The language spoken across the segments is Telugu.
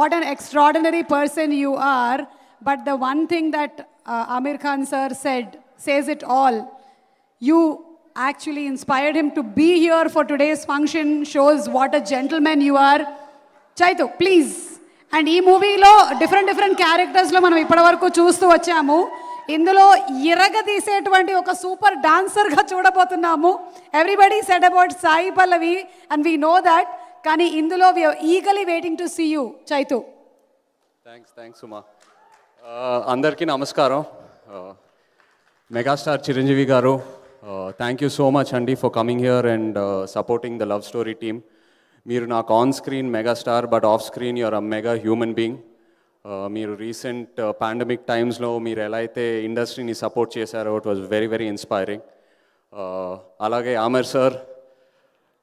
what an extraordinary person you are. But the one thing that uh, Amir Khan sir said says it all. You actually inspired him to be here for today's function, shows what a gentleman you are. Chaito, please. And ఈ మూవీలో డిఫరెంట్ డిఫరెంట్ క్యారెక్టర్స్లో మనం ఇప్పటివరకు చూస్తూ వచ్చాము ఇందులో ఇరగదీసేటువంటి ఒక సూపర్ డాన్సర్గా చూడబోతున్నాము everybody set about Sai Pallavi and we know that కానీ ఇందులో eagerly waiting to see you Chaitu thanks thanks Suma అందరికీ నమస్కారం megastar uh, Chiranjeevi garu thank you so much అండి for coming here and supporting the love story team మీరు నాకు on screen megastar but off screen your a mega human being మీరు రీసెంట్ పాండమిక్ టైమ్స్లో మీరు ఎలా అయితే ఇండస్ట్రీని సపోర్ట్ చేశారో it was very very inspiring అలాగే Aamir sir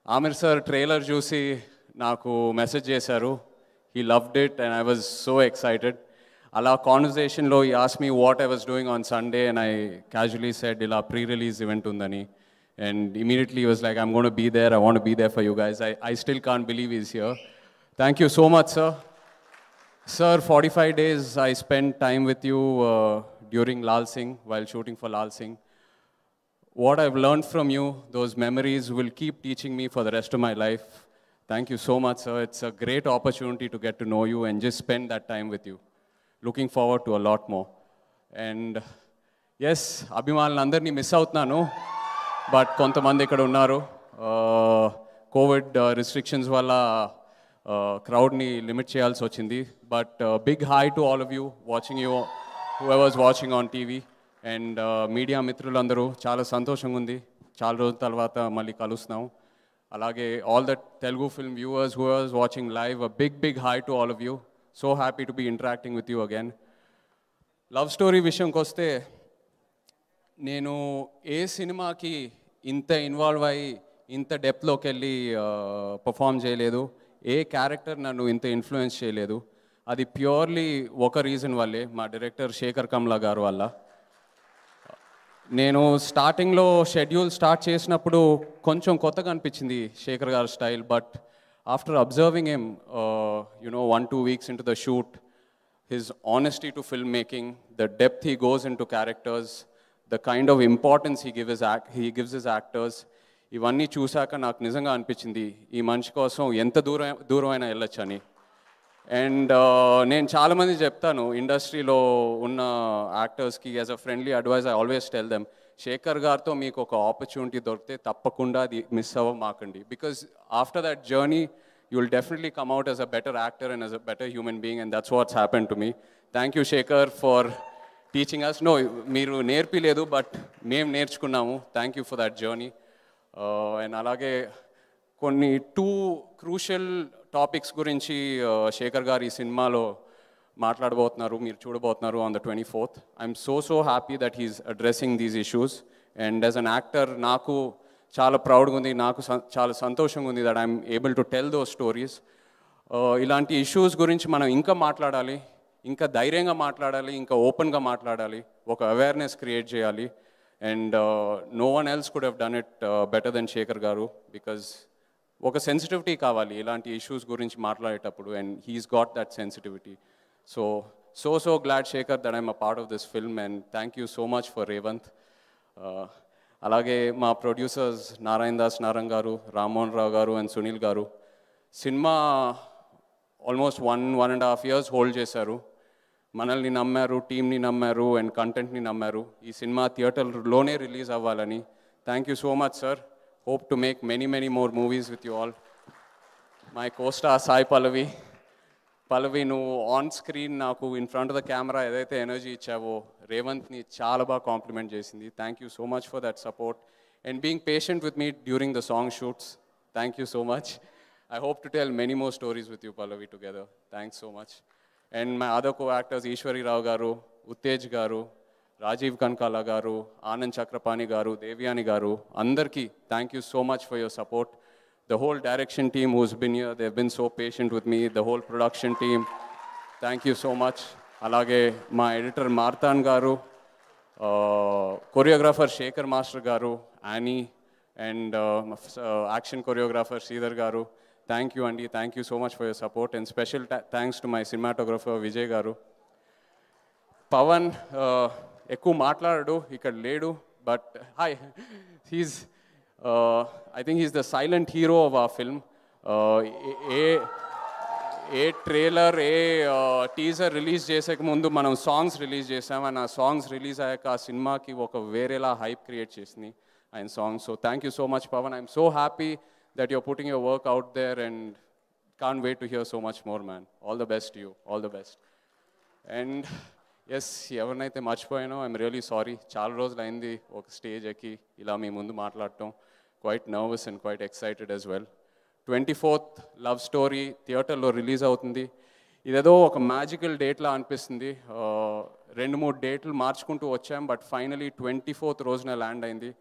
Amir sir, trailer juicy, naaku message chesaru. He loved it and I was so excited. Ala conversation lo, he asked me what I was doing on Sunday and I casually said, ila pre-release event undani. And immediately he was like, I'm going to be there. I want to be there for you guys. I, I still can't believe he's here. Thank you so much, sir. Sir, 45 days I spent time with you uh, during Lalsing while shooting for Lalsing what I've learned from you, those memories will keep teaching me for the rest of my life. Thank you so much, sir. It's a great opportunity to get to know you and just spend that time with you. Looking forward to a lot more. And ఎస్ అభిమానులు అందరినీ మిస్ అవుతున్నాను బట్ కొంతమంది ఇక్కడ uh, COVID uh, restrictions restrictions uh, crowd క్రౌడ్ని limit చేయాల్సి వచ్చింది But big big hi to all of you watching you, whoever's watching on TV. And media మిత్రులందరూ చాలా సంతోషంగా ఉంది చాలా రోజుల తర్వాత మళ్ళీ కలుస్తున్నాం అలాగే all the Telugu film viewers whoever's watching live a big big hi to all of you so happy to be interacting with you again love story విషయంకి వస్తే నేను ఏ సినిమాకి ఇంత ఇన్వాల్వ్ అయ్యి ఇంత డెప్త్లోకి వెళ్ళి పర్ఫామ్ చేయలేదు ఏ క్యారెక్టర్ నన్ను ఇంత ఇన్ఫ్లుయెన్స్ చేయలేదు అది ప్యూర్లీ ఒక రీజన్ వల్లే మా డైరెక్టర్ శేఖర్ కమ్లా గారు వల్ల నేను స్టార్టింగ్లో షెడ్యూల్ స్టార్ట్ చేసినప్పుడు కొంచెం కొత్తగా అనిపించింది Shekhar garu style but after observing um you know one two weeks into the shoot his honesty to film making the depth he goes into characters the kind of importance he give his ac he gives his actors ఇవన్నీ చూశాక నాకు నిజంగా అనిపించింది ఈ మనిషి కోసం ఎంత దూరం దూరం అయినా వెళ్ళొచ్చు అని అండ్ uh, నేను చాలామంది చెప్తాను ఇండస్ట్రీలో ఉన్న యాక్టర్స్కి as a friendly advice I always tell them Shekhar గారితో మీకు ఒక ఆపర్చునిటీ దొరికితే తప్పకుండా అది మిస్ అవ్వ మాకండి because after that journey you will definitely come out as a better actor and as a better human being and that's what's happen to me thank you Shekhar for teaching us no మీరు నేర్పిలేదు బట్ మేము నేర్చుకున్నాము thank you for that journey and అలాగే కొన్ని టూ క్రూషియల్ టాపిక్స్ గురించి శేఖర్ గారు ఈ సినిమాలో మాట్లాడబోతున్నారు మీరు చూడబోతున్నారు on the twenty fourth I'm so so happy that he's addressing these issues and as an actor నాకు చాలా ప్రౌడ్గా ఉంది నాకు చాలా సంతోషంగా ఉంది that I'm able to tell those stories ఇలాంటి ఇష్యూస్ గురించి మనం ఇంకా మాట్లాడాలి ఇంకా ధైర్యంగా మాట్లాడాలి ఇంకా ఓపెన్గా మాట్లాడాలి ఒక అవేర్నెస్ క్రియేట్ చేయాలి and no one else could have done it better than Shekhar garu because ఒక సెన్సిటివిటీ కావాలి ఇలాంటి ఇష్యూస్ గురించి మాట్లాడేటప్పుడు and he's got that sensitivity so so so glad Shekhar that I'm a part of this film and thank you so much for Revanth అలాగే మా ప్రొడ్యూసర్స్ నారాయణ దాస్ నారాయణ గారు రామ్మోహన్ రావు గారు అండ్ సునీల్ గారు సినిమా almost one one and half years hold చేశారు మనల్ని నమ్మారు టీమ్ని నమ్మారు అండ్ కంటెంట్ని నమ్మారు ఈ సినిమా థియేటర్లోనే రిలీజ్ అవ్వాలని thank you so much sir hope to make many, many more movies with you all my costar Sai Pallavi Pallavi నువ్వు ఆన్ స్క్రీన్ నాకు in front of the camera ఏదైతే ఎనర్జీ ఇచ్చావో రేవంత్ని చాలా బాగా కాంప్లిమెంట్ చేసింది thank you so much for that support and being patient with me during the song shoots thank you so much I hope to tell many more stories with you Pallavi together thanks so much and my other co actors Rao garu Uttej గారు राजीव कनकाला गारू आनंद चक्रपाणि गारू देवयानी गारू అందరికి thank you so much for your support the whole direction team who's been here they have been so patient with me the whole production team thank you so much అలాగే మా ఎడిటర్ మార్తాన్ గారు కొరియోగ్రాఫర్ శేఖర్ మాస్టర్ గారు ఆని and action choreographer సీతర్ garu thank you అండి thank you so much for your support and special thanks to my cinematographer Vijay garu Pawan ఎక్కువ మాట్లాడాడు ఇక్కడ లేడు but hi he's I think he's the silent hero of a film ఏ ఏ ట్రైలర్ ఏ టీజర్ రిలీజ్ చేసే ముందు మనం సాంగ్స్ రిలీజ్ చేసాం అండ్ ఆ సాంగ్స్ రిలీజ్ అయ్యాక ఆ సినిమాకి ఒక వేరేలా హైప్ క్రియేట్ చేసింది ఆయన songs so thank you so much Pawan I'm so happy that your putting your work out there and can't wait to hear so much more man all the best you all the best and ఎస్ ఎవరినైతే మర్చిపోయానో ఐఎమ్ రియలీ సారీ చాలా రోజులు అయింది ఒక స్టేజ్ ఎక్కి ఇలా మీ ముందు మాట్లాడటం quite nervous and quite excited as well twenty fourth love story థియేటర్లో రిలీజ్ అవుతుంది ఇదేదో ఒక మ్యాజికల్ డేట్లా అనిపిస్తుంది రెండు మూడు డేట్లు మార్చుకుంటూ వచ్చాం బట్ ఫైనలీ ట్వంటీ ఫోర్త్ రోజున ల్యాండ్ అయింది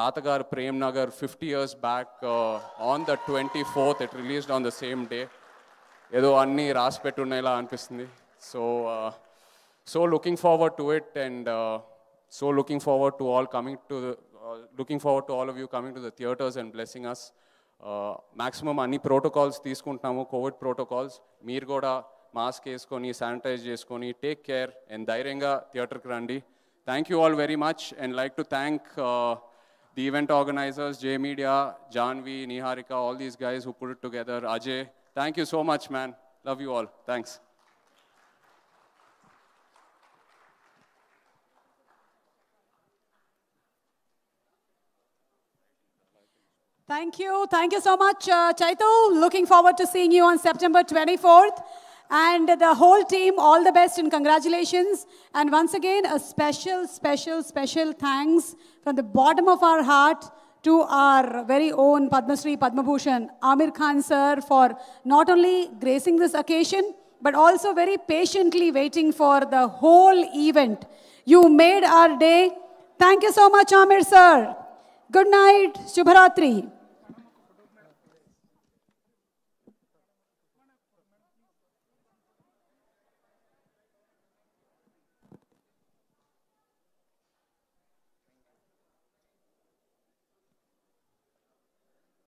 తాతగారు Prem Nagar fifty years back on the twenty fourth it released on the same day ఏదో అన్నీ రాసి పెట్టున్నాయిలా అనిపిస్తుంది so So looking forward to it, and uh, so looking forward to all coming to the, uh, looking forward to all of you coming to the theaters and blessing us. Uh, maximum any protocols protocols COVID protocols. Protocols మీరు కూడా మాస్క్ sanitize, శానిటైజ్ చేసుకొని Take care. And ధైర్యంగా theater రండి Thank you all very much, and like to thank uh, the event organizers, J Media, Janvi, Niharika, all these guys who put it together, Ajay. Thank you so much, man. Love you all. Thanks. Thank you. Thank you so much, uh, Chaitu. Looking forward to seeing you on September 24th. And the whole team, all the best and congratulations. And once again, a special, special, special thanks from the bottom of our heart to our very own Padma Shri Padma Bhushan, Amir Khan sir, for not only gracing this occasion, but also very patiently waiting for the whole event. You made our day. Thank you so much, Amir sir. Good night शुभरात्रि